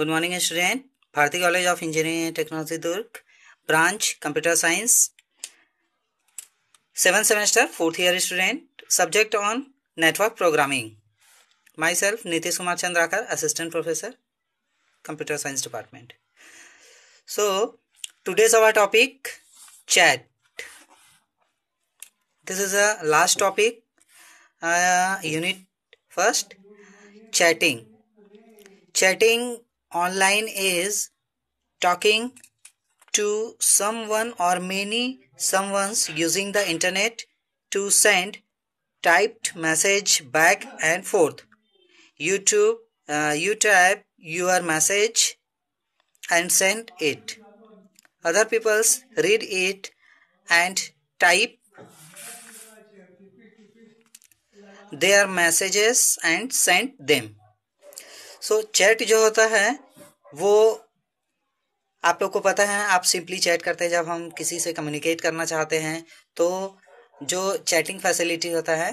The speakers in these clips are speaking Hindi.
good morning student Bharatiya college of engineering and technology Durg branch computer science seven semester fourth year student subject on network programming myself Nitish Kumar Chandrakar assistant professor computer science department so today's our topic chat this is a last topic unit first chatting chatting online is talking to someone or many someone's using the internet to send typed message back and forth youtube uh, you type your message and send it other people's read it and type their messages and send them so so, chat जो होता है वो आप लोग को पता है आप सिंपली चैट करते हैं जब हम किसी से कम्युनिकेट करना चाहते हैं तो जो चैटिंग फैसिलिटी होता है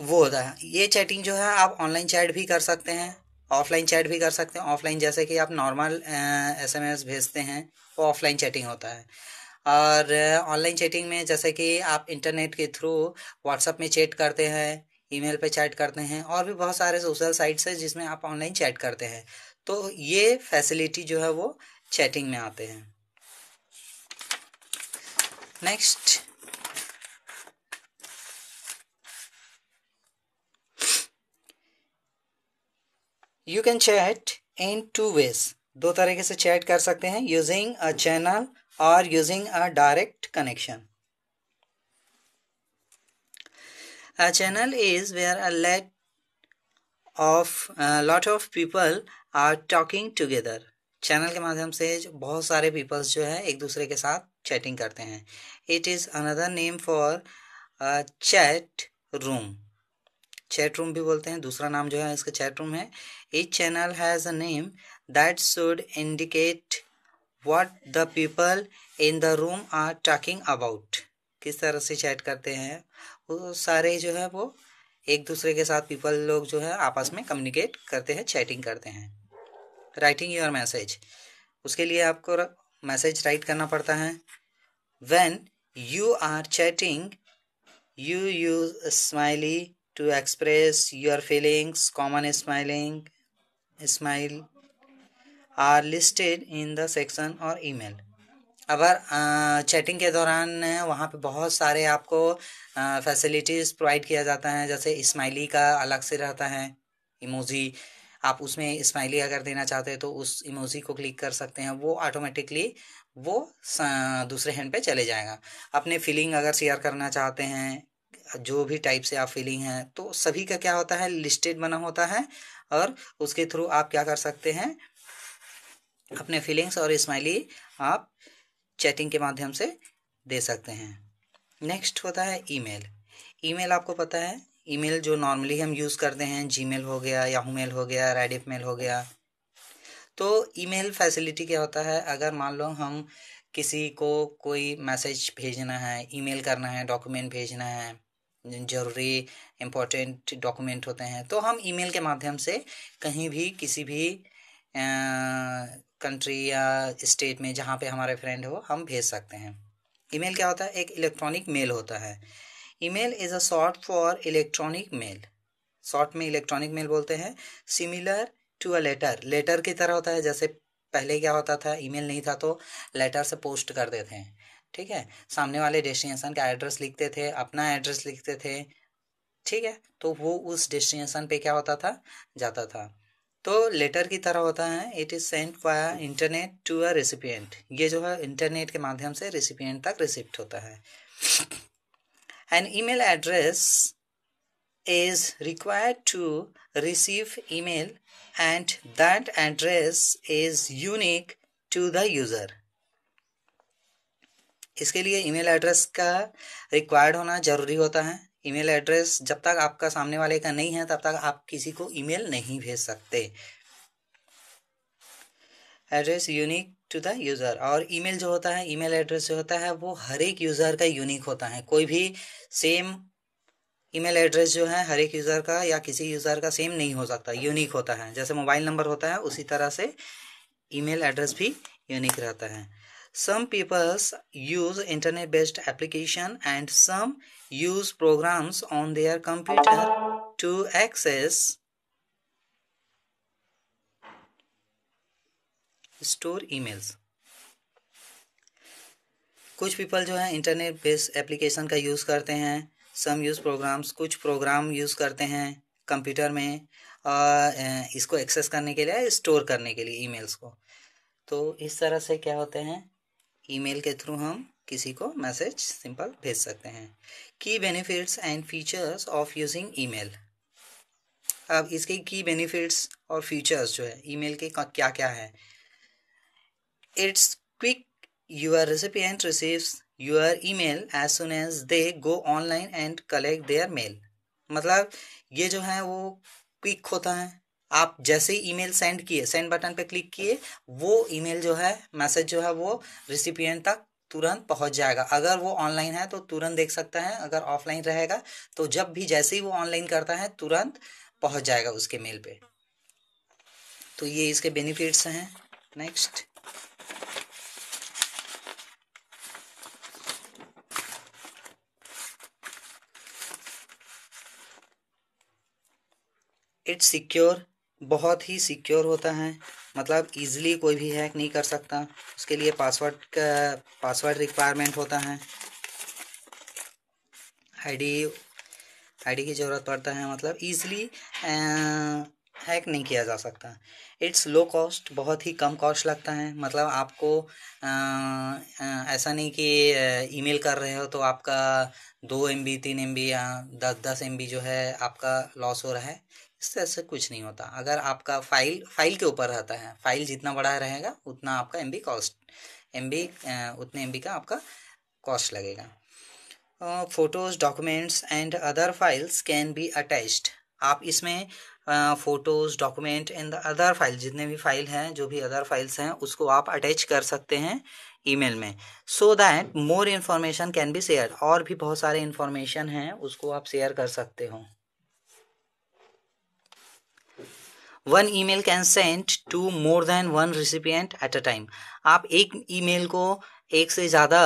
वो होता है ये चैटिंग जो है आप ऑनलाइन चैट भी कर सकते हैं ऑफलाइन चैट भी कर सकते हैं ऑफलाइन जैसे कि आप नॉर्मल एस एम एस भेजते हैं वो ऑफलाइन चैटिंग होता है और ऑनलाइन चैटिंग में जैसे कि आप इंटरनेट के थ्रू व्हाट्सअप में चैट करते हैं ईमेल पे चैट करते हैं और भी बहुत सारे सोशल साइट्स हैं जिसमें आप ऑनलाइन चैट करते हैं तो ये फैसिलिटी जो है वो चैटिंग में आते हैं next you can chat in two ways दो तरीके से चैट कर सकते हैं यूजिंग अ चैनल और using a direct connection a channel is where a lot of a lot of people are talking together channel के माध्यम से बहुत सारे पीपल्स जो है एक दूसरे के साथ चैटिंग करते हैं it is another name for chat room chat room भी बोलते हैं दूसरा नाम जो है इसका चैट रूम है each channel has a name that should indicate what the people in the room are talking about किस तरह से चैट करते हैं वो सारे जो है वो एक दूसरे के साथ पीपल लोग जो है आपस में कम्युनिकेट करते हैं चैटिंग करते हैं राइटिंग योर मैसेज उसके लिए आपको मैसेज राइट करना पड़ता है when you are chatting you use smiley to express your feelings common smiling smile are listed in the section और ईमेल अगर चैटिंग के दौरान वहाँ पे बहुत सारे आपको फैसिलिटीज़ प्रोवाइड किया जाता है जैसे इस्माइली का अलग से रहता है इमोजी आप उसमें इस्माइली अगर देना चाहते हैं तो उस इमोजी को क्लिक कर सकते हैं वो ऑटोमेटिकली वो दूसरे हैंड पे चले जाएगा अपने फीलिंग अगर शेयर करना चाहते हैं जो भी टाइप से आप फीलिंग हैं तो सभी का क्या होता है लिस्टेड बना होता है और उसके थ्रू आप क्या कर सकते हैं अपने फीलिंग्स और इस्माइली आप चैटिंग के माध्यम से दे सकते हैं नेक्स्ट होता है ईमेल ईमेल आपको पता है ईमेल जो नॉर्मली हम यूज़ करते हैं जीमेल हो गया याहू मेल हो गया रेडिफ मेल हो गया तो ईमेल फैसिलिटी क्या होता है अगर मान लो हम किसी को कोई मैसेज भेजना है ईमेल करना है डॉक्यूमेंट भेजना है ज़रूरी इम्पोर्टेंट डॉक्यूमेंट होते हैं तो हम ईमेल के माध्यम से कहीं भी किसी भी कंट्री या स्टेट में जहाँ पे हमारे फ्रेंड हो हम भेज सकते हैं ईमेल क्या होता है एक इलेक्ट्रॉनिक मेल होता है email is a short for electronic mail short में इलेक्ट्रॉनिक मेल बोलते हैं similar to a letter letter की तरह होता है जैसे पहले क्या होता था ईमेल नहीं था तो लेटर से पोस्ट करते थे ठीक है सामने वाले डेस्टिनेशन का एड्रेस लिखते थे अपना एड्रेस लिखते थे ठीक है तो वो उस डेस्टिनेशन पे क्या होता था जाता था तो लेटर की तरह होता है it is sent via internet to a recipient ये जो है इंटरनेट के माध्यम से रेसिपिएंट तक रिसिप्ट होता है an email address is required to receive email and that address is unique to the user इसके लिए ईमेल एड्रेस का रिक्वायर्ड होना जरूरी होता है ईमेल एड्रेस जब तक आपका सामने वाले का नहीं है तब तक आप किसी को ईमेल नहीं भेज सकते address unique to the user और ईमेल जो होता है ईमेल एड्रेस जो होता है वो हर एक यूज़र का यूनिक होता है कोई भी सेम ईमेल एड्रेस जो है हर एक यूज़र का या किसी यूज़र का सेम नहीं हो सकता यूनिक होता है जैसे मोबाइल नंबर होता है उसी तरह से ईमेल एड्रेस भी यूनिक रहता है some people use internet based application and some use programs on their computer to access store emails कुछ पीपल जो है इंटरनेट बेस्ड एप्लीकेशन का यूज़ करते हैं सम यूज़ प्रोग्राम्स कुछ प्रोग्राम यूज़ करते हैं कंप्यूटर में और इसको एक्सेस करने के लिए स्टोर करने के लिए ईमेल्स को तो इस तरह से क्या होते हैं ईमेल के थ्रू हम किसी को मैसेज सिंपल भेज सकते हैं की benefits and features of using email अब इसके की बेनिफिट्स और फीचर्स जो है ईमेल के क्या क्या है it's quick and receive your email as soon as they go online and collect their mail मतलब ये जो है वो क्विक होता है आप जैसे ही ईमेल सेंड किए सेंड बटन पे क्लिक किए वो ईमेल जो है मैसेज जो है वो रिसिपियंट तक तुरंत पहुंच जाएगा अगर वो ऑनलाइन है तो तुरंत देख सकता है अगर ऑफलाइन रहेगा तो जब भी जैसे ही वो ऑनलाइन करता है तुरंत पहुंच जाएगा उसके मेल पे तो ये इसके बेनिफिट्स हैं नेक्स्ट इट्स सिक्योर बहुत ही सिक्योर होता है मतलब इजीली कोई भी हैक नहीं कर सकता उसके लिए पासवर्ड का पासवर्ड रिक्वायरमेंट होता है आईडी आईडी की ज़रूरत पड़ता है मतलब ईजिली हैक नहीं किया जा सकता इट्स लो कॉस्ट बहुत ही कम कॉस्ट लगता है मतलब आपको आ, आ, ऐसा नहीं कि ईमेल कर रहे हो तो आपका दो एम बी तीन एम बी या दस दस एम बी जो है आपका लॉस हो रहा है इस तरह से कुछ नहीं होता अगर आपका फाइल फाइल के ऊपर रहता है फाइल जितना बड़ा रहेगा उतना आपका एम कॉस्ट एम उतने एम का आपका कॉस्ट लगेगा photos documents and other files can be attached आप इसमें photos document and other file जितने भी फाइल हैं जो भी अदर फाइल्स हैं उसको आप अटैच कर सकते हैं ईमेल में so that more information can be share और भी बहुत सारे इन्फॉर्मेशन हैं उसको आप शेयर कर सकते हो one email can send to more than one recipient at a time आप एक ईमेल को एक से ज़्यादा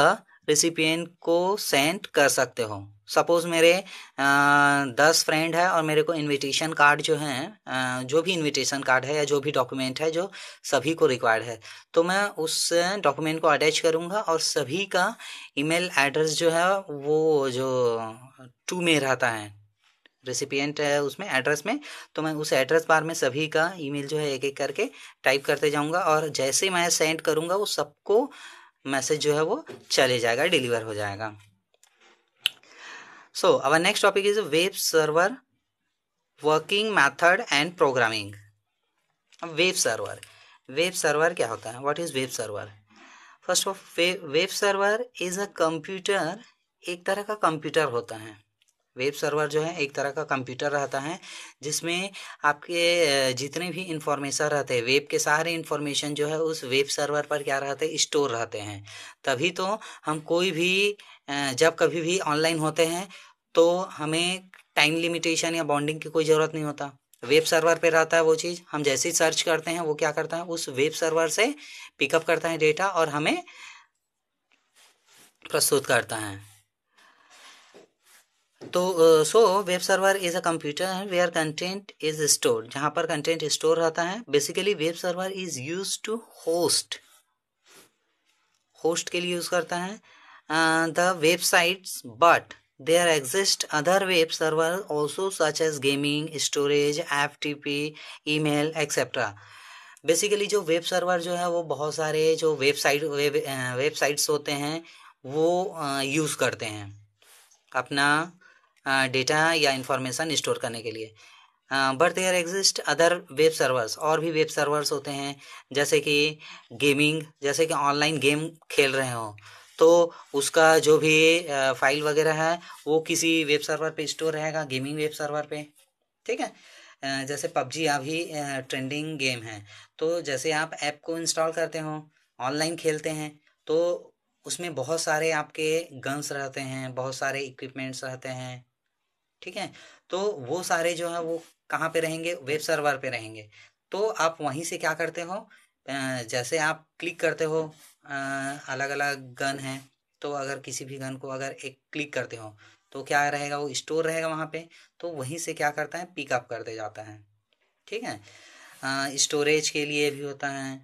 रिसिपियंट को सेंड कर सकते हो सपोज मेरे आ, दस फ्रेंड है और मेरे को इनविटेशन कार्ड जो है आ, जो भी इनविटेशन कार्ड है या जो भी डॉक्यूमेंट है जो सभी को रिक्वायर्ड है तो मैं उस डॉक्यूमेंट को अटैच करूँगा और सभी का ईमेल एड्रेस जो है वो जो टू में रहता है रेसिपियंट है उसमें एड्रेस में तो मैं उस एड्रेस बार में सभी का ईमेल जो है एक एक करके टाइप करते जाऊंगा और जैसे मैं सेंड करूंगा वो सबको मैसेज जो है वो चले जाएगा डिलीवर हो जाएगा so our next topic is web server working method and programming web server web server क्या होता है what is web server first of web server is a computer एक तरह का कंप्यूटर होता है वेब सर्वर जो है एक तरह का कंप्यूटर रहता है जिसमें आपके जितने भी इंफॉर्मेशन रहते हैं वेब के सारे इंफॉर्मेशन जो है उस वेब सर्वर पर क्या रहते हैं स्टोर रहते हैं तभी तो हम कोई भी जब कभी भी ऑनलाइन होते हैं तो हमें टाइम लिमिटेशन या बॉन्डिंग की कोई ज़रूरत नहीं होता वेब सर्वर पे रहता है वो चीज़ हम जैसे ही सर्च करते हैं वो क्या करता है उस वेब सर्वर से पिकअप करता है डेटा और हमें प्रस्तुत करता है तो so web server is a computer है वेयर कंटेंट इज स्टोर जहाँ पर कंटेंट स्टोर रहता है basically web server is use to host host के लिए यूज करता है the websites but there exist other web server also such as gaming storage F T P email etcetera basically जो वेब सर्वर जो है वो बहुत सारे जो वेबसाइट वेबसाइट्स होते हैं वो यूज़ करते हैं अपना डेटा या इंफॉर्मेशन स्टोर करने के लिए but there exist other web servers और भी वेब सर्वर्स होते हैं जैसे कि गेमिंग जैसे कि ऑनलाइन गेम खेल रहे हों तो उसका जो भी फाइल वगैरह है वो किसी वेब सर्वर पे स्टोर रहेगा गेमिंग वेब सर्वर पे ठीक है जैसे पबजी अभी ट्रेंडिंग गेम है तो जैसे आप ऐप को इंस्टॉल करते हो ऑनलाइन खेलते हैं तो उसमें बहुत सारे आपके गन्स रहते हैं बहुत सारे इक्विपमेंट्स रहते हैं ठीक है तो वो सारे जो है वो कहाँ पे रहेंगे वेब सर्वर पे रहेंगे तो आप वहीं से क्या करते हो जैसे आप क्लिक करते हो अलग अलग गन है तो अगर किसी भी गन को अगर एक क्लिक करते हो तो क्या रहेगा वो स्टोर रहेगा वहाँ पे तो वहीं से क्या करता है पिकअप कर दे जाता है ठीक है स्टोरेज के लिए भी होता है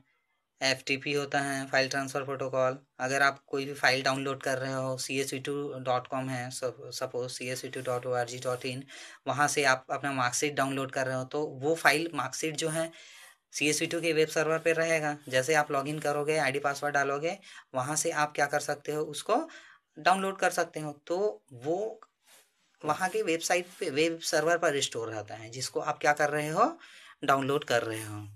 एफ होता है फाइल ट्रांसफ़र प्रोटोकॉल अगर आप कोई भी फाइल डाउनलोड कर रहे हो C S two dot com है suppose C S two dot O R G dot in वहाँ से आप अपना मार्कशीट डाउनलोड कर रहे हो तो वो फाइल मार्कशीट जो है सी एस टू के वेब सर्वर पर रहेगा जैसे आप लॉगिन करोगे आईडी पासवर्ड डालोगे वहाँ से आप क्या कर सकते हो उसको डाउनलोड कर सकते हो तो वो वहाँ के वेबसाइट पे वेब सर्वर पर स्टोर रहता है जिसको आप क्या कर रहे हो डाउनलोड कर रहे हो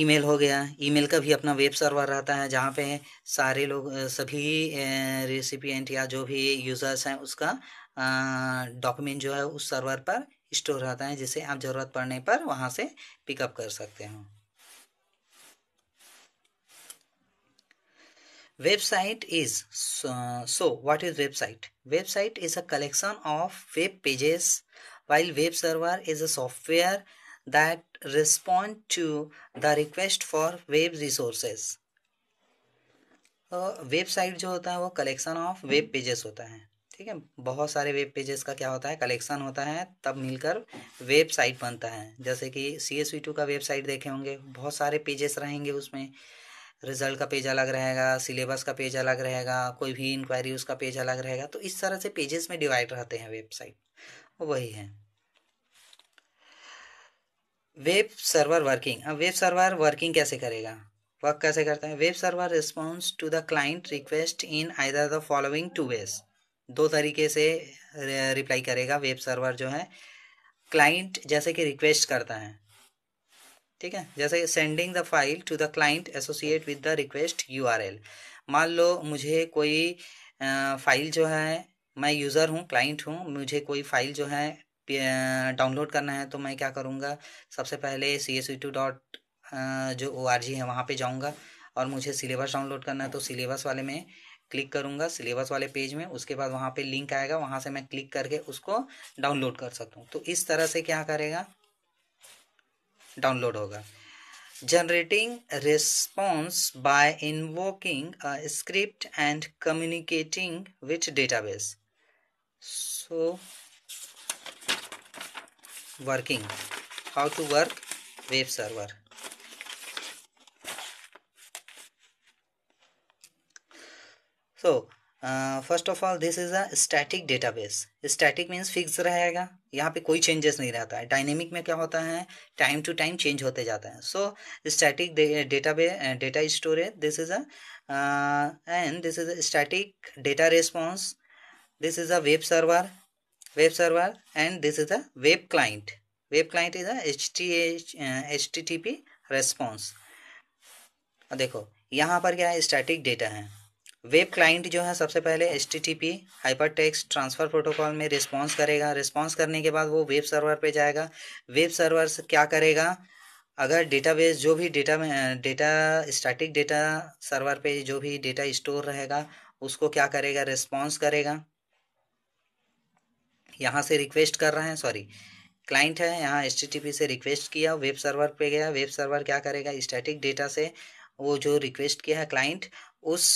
ईमेल हो गया ईमेल का भी अपना वेब सर्वर रहता है जहाँ पे सारे लोग सभी रेसिपियंट या जो भी यूज़र्स हैं उसका डॉक्यूमेंट जो है उस सर्वर पर स्टोर रहता है जिसे आप ज़रूरत पड़ने पर वहाँ से पिकअप कर सकते हो website is so what is website website is a collection of web pages while web server is a software that respond to the request for web resources website जो होता है वो कलेक्शन ऑफ वेब पेजेस होता है ठीक है बहुत सारे वेब पेजेस का क्या होता है कलेक्शन होता है तब मिलकर वेबसाइट बनता है जैसे कि सी एस वी टू का वेबसाइट देखे होंगे बहुत सारे पेजेस रहेंगे उसमें रिजल्ट का पेज अलग रहेगा सिलेबस का पेज अलग रहेगा कोई भी इंक्वायरी उसका पेज अलग रहेगा तो इस तरह से पेजेस में डिवाइड रहते हैं वेबसाइट वही है वेब सर्वर वर्किंग अब वेब सर्वर वर्किंग कैसे करेगा वर्क कैसे करते हैं web server response to the client request in either the following two ways दो तरीके से रिप्लाई करेगा वेब सर्वर जो है क्लाइंट जैसे कि रिक्वेस्ट करता है ठीक है जैसे sending the file to the client associate with the request यू मान लो मुझे कोई फाइल जो है मैं यूज़र हूँ क्लाइंट हूँ मुझे कोई फाइल जो है डाउनलोड करना है तो मैं क्या करूँगा सबसे पहले सी एस टू डॉट जो ओ आर जी है वहाँ पर जाऊँगा और मुझे सिलेबस डाउनलोड करना है तो सिलेबस वाले में क्लिक करूँगा सिलेबस वाले पेज में उसके बाद वहाँ पे लिंक आएगा वहाँ से मैं क्लिक करके उसको डाउनलोड कर सकता हूँ तो इस तरह से क्या करेगा डाउनलोड होगा generating response by invoking script and communicating with database so working how to work web server so first of all this is a static database static means fix रहेगा यहाँ पे कोई चेंजेस नहीं रहता है डायनेमिक में क्या होता है टाइम टू टाइम चेंज होते जाते हैं so static data data storage this is a and this is a static data response this is a web server web server and this is the web client web client is a HTTP uh, response देखो यहाँ पर क्या है स्टैटिक डेटा है वेब क्लाइंट जो है सबसे पहले H T T P hyper text transfer protocol में रिस्पॉन्स करेगा रिस्पॉन्स करने के बाद वो वेब सर्वर पे जाएगा वेब सर्वर क्या करेगा अगर डेटाबेस जो भी डेटा में डेटा स्टैटिक डेटा सर्वर पे जो भी डेटा स्टोर रहेगा उसको क्या करेगा रिस्पॉन्स करेगा यहाँ से रिक्वेस्ट कर रहे हैं सॉरी क्लाइंट है यहाँ एच से रिक्वेस्ट किया वेब सर्वर पे गया वेब सर्वर क्या करेगा स्टैटिक डेटा से वो जो रिक्वेस्ट किया है क्लाइंट उस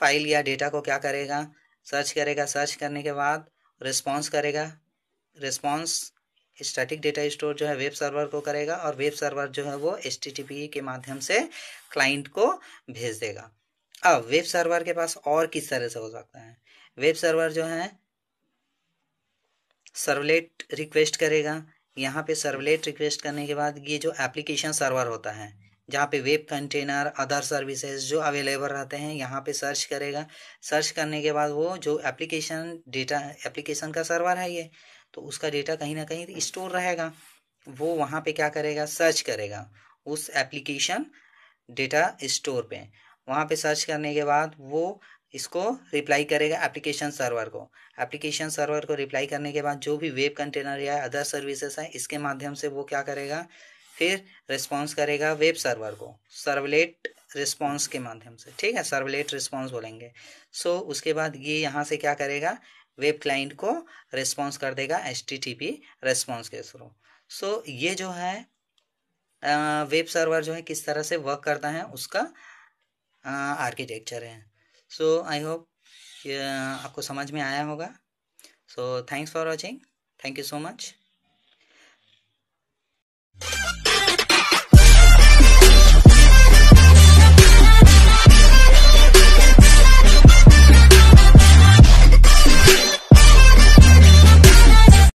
फाइल या डेटा को क्या करेगा सर्च करेगा सर्च करने के बाद रिस्पॉन्स करेगा रिस्पॉन्स स्टैटिक डेटा स्टोर जो है वेब सर्वर को करेगा और वेब सर्वर जो है वो एच के माध्यम से क्लाइंट को भेज देगा अब वेब सर्वर के पास और किस तरह से हो सकता है वेब सर्वर जो है सर्वलेट रिक्वेस्ट करेगा यहाँ पे सर्वलेट रिक्वेस्ट करने के बाद ये जो एप्लीकेशन सर्वर होता है जहाँ पे वेब कंटेनर अदर सर्विसेज जो अवेलेबल रहते हैं यहाँ पे सर्च करेगा सर्च करने के बाद वो जो एप्लीकेशन डेटा एप्लीकेशन का सर्वर है ये तो उसका डेटा कहीं ना कहीं स्टोर रहेगा वो वहाँ पे क्या करेगा सर्च करेगा उस एप्लीकेशन डेटा स्टोर पे वहाँ पे सर्च करने के बाद वो इसको रिप्लाई करेगा एप्लीकेशन सर्वर को एप्लीकेशन सर्वर को रिप्लाई करने के बाद जो भी वेब कंटेनर या अदर सर्विसेज हैं इसके माध्यम से वो क्या करेगा फिर रिस्पॉन्स करेगा वेब सर्वर को सर्वलेट रिस्पॉन्स के माध्यम से ठीक है सर्वलेट रिस्पॉन्स बोलेंगे सो so, उसके बाद ये यहाँ से क्या करेगा वेब क्लाइंट को रिस्पॉन्स कर देगा H T T P response के थ्रू सो so, ये जो है वेब सर्वर जो है किस तरह से वर्क करता है उसका आर्किटेक्चर है सो आई होप आपको समझ में आया होगा so thanks for watching thank you so much